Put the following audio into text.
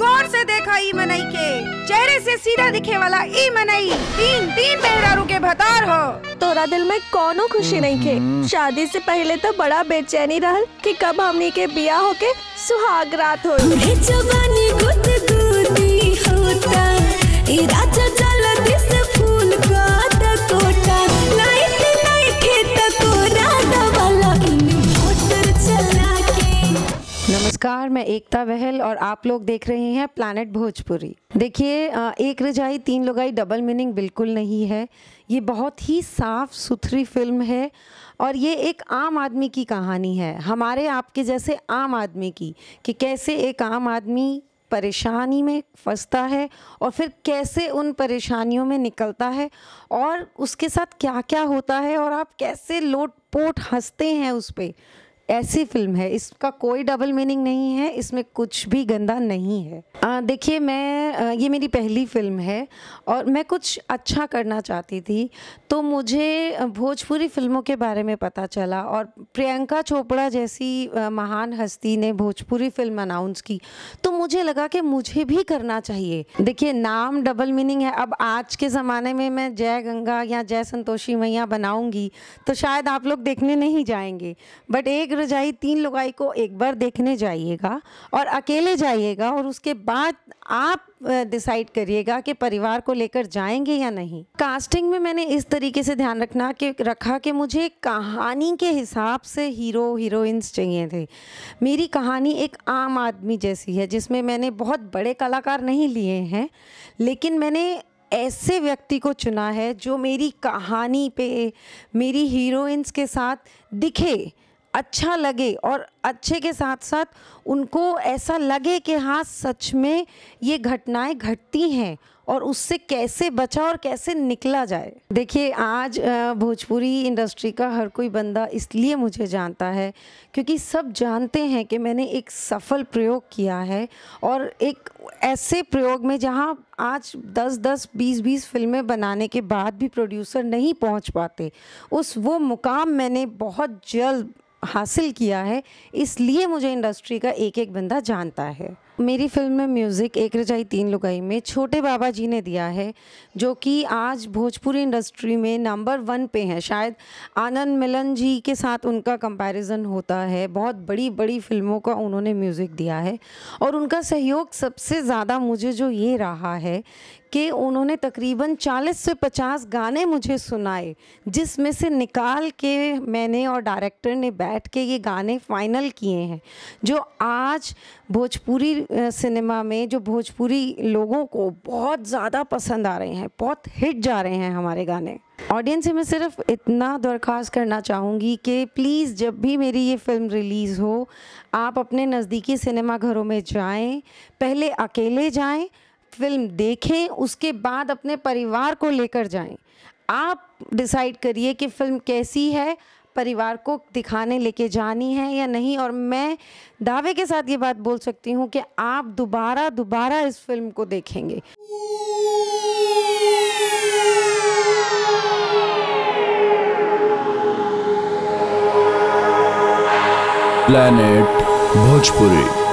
गौर से देखा ई मनई के चेहरे से सीधा दिखे वाला ई मनई तीन तीन मेहरारू के भतार हो तोरा दिल में कोनो खुशी हम्म, नहीं के हम्म। शादी से पहले तो बड़ा बेचैनी रहल कि कब हमनी के बिया होके सुहाग रात हो नमस्कार मैं एकता बहल और आप लोग देख रहे हैं प्लानट भोजपुरी देखिए एक रजाई तीन लुगाई डबल मीनिंग बिल्कुल नहीं है ये बहुत ही साफ़ सुथरी फिल्म है और ये एक आम आदमी की कहानी है हमारे आपके जैसे आम आदमी की कि कैसे एक आम आदमी परेशानी में फंसता है और फिर कैसे उन परेशानियों में निकलता है और उसके साथ क्या क्या होता है और आप कैसे लोट पोट हंसते हैं उस पर ऐसी फिल्म है इसका कोई डबल मीनिंग नहीं है इसमें कुछ भी गंदा नहीं है देखिए मैं आ, ये मेरी पहली फिल्म है और मैं कुछ अच्छा करना चाहती थी तो मुझे भोजपुरी फिल्मों के बारे में पता चला और प्रियंका चोपड़ा जैसी आ, महान हस्ती ने भोजपुरी फिल्म अनाउंस की तो मुझे लगा कि मुझे भी करना चाहिए देखिए नाम डबल मीनिंग है अब आज के ज़माने में मैं जय गंगा या जय संतोषी मैया बनाऊँगी तो शायद आप लोग देखने नहीं जाएंगे बट एक रजाई तीन लुगाई को एक बार देखने जाइएगा और अकेले जाइएगा और उसके बाद आप डिसाइड करिएगा कि परिवार को लेकर जाएंगे या नहीं कास्टिंग में मैंने इस तरीके से ध्यान रखना कि रखा कि मुझे कहानी के हिसाब से हीरो हीरोइंस चाहिए थे मेरी कहानी एक आम आदमी जैसी है जिसमें मैंने बहुत बड़े कलाकार नहीं लिए हैं लेकिन मैंने ऐसे व्यक्ति को चुना है जो मेरी कहानी पे मेरी हीरोइंस के साथ दिखे अच्छा लगे और अच्छे के साथ साथ उनको ऐसा लगे कि हाँ सच में ये घटनाएं घटती हैं और उससे कैसे बचा और कैसे निकला जाए देखिए आज भोजपुरी इंडस्ट्री का हर कोई बंदा इसलिए मुझे जानता है क्योंकि सब जानते हैं कि मैंने एक सफल प्रयोग किया है और एक ऐसे प्रयोग में जहाँ आज 10 10 20 20 फिल्में बनाने के बाद भी प्रोड्यूसर नहीं पहुँच पाते उस वो मुकाम मैंने बहुत जल्द हासिल किया है इसलिए मुझे इंडस्ट्री का एक एक बंदा जानता है मेरी फिल्म में म्यूज़िक एक रजाई तीन लुगाई में छोटे बाबा जी ने दिया है जो कि आज भोजपुरी इंडस्ट्री में नंबर वन पे हैं शायद आनंद मिलन जी के साथ उनका कंपैरिजन होता है बहुत बड़ी बड़ी फिल्मों का उन्होंने म्यूज़िक दिया है और उनका सहयोग सबसे ज़्यादा मुझे जो ये रहा है कि उन्होंने तकरीबन 40 से 50 गाने मुझे सुनाए जिसमें से निकाल के मैंने और डायरेक्टर ने बैठ के ये गाने फाइनल किए हैं जो आज भोजपुरी सिनेमा में जो भोजपुरी लोगों को बहुत ज़्यादा पसंद आ रहे हैं बहुत हिट जा रहे हैं हमारे गाने ऑडियंस से मैं सिर्फ इतना दरख्वास्त करना चाहूँगी कि प्लीज़ जब भी मेरी ये फ़िल्म रिलीज़ हो आप अपने नज़दीकी सिनेमा घरों में जाएं पहले अकेले जाएं फिल्म देखें उसके बाद अपने परिवार को लेकर जाएं आप डिसाइड करिए कि फ़िल्म कैसी है परिवार को दिखाने लेके जानी है या नहीं और मैं दावे के साथ ये बात बोल सकती हूँ कि आप दोबारा दोबारा इस फिल्म को देखेंगे प्लैनेट भोजपुरी